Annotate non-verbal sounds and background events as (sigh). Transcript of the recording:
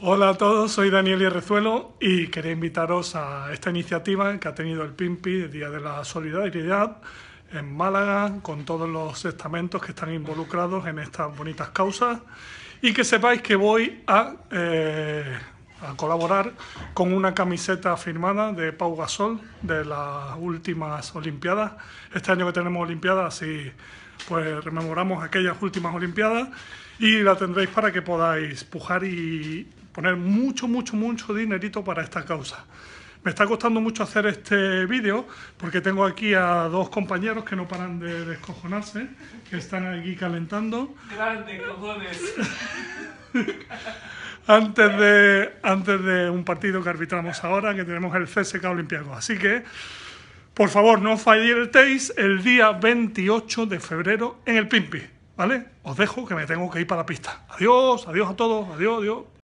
Hola a todos, soy Daniel Irrezuelo y quería invitaros a esta iniciativa que ha tenido el PIMPI, el Día de la Solidaridad, en Málaga, con todos los estamentos que están involucrados en estas bonitas causas. Y que sepáis que voy a, eh, a colaborar con una camiseta firmada de Pau Gasol de las últimas Olimpiadas. Este año que tenemos Olimpiadas y pues rememoramos aquellas últimas Olimpiadas y la tendréis para que podáis pujar y poner mucho, mucho, mucho dinerito para esta causa. Me está costando mucho hacer este vídeo porque tengo aquí a dos compañeros que no paran de descojonarse, que están aquí calentando. ¡Grande, cojones! (laughs) antes, de, antes de un partido que arbitramos ahora, que tenemos el CSK olimpiago. Así que, por favor, no falléis el día 28 de febrero en el Pimpi, ¿vale? Os dejo que me tengo que ir para la pista. Adiós, adiós a todos, adiós, adiós.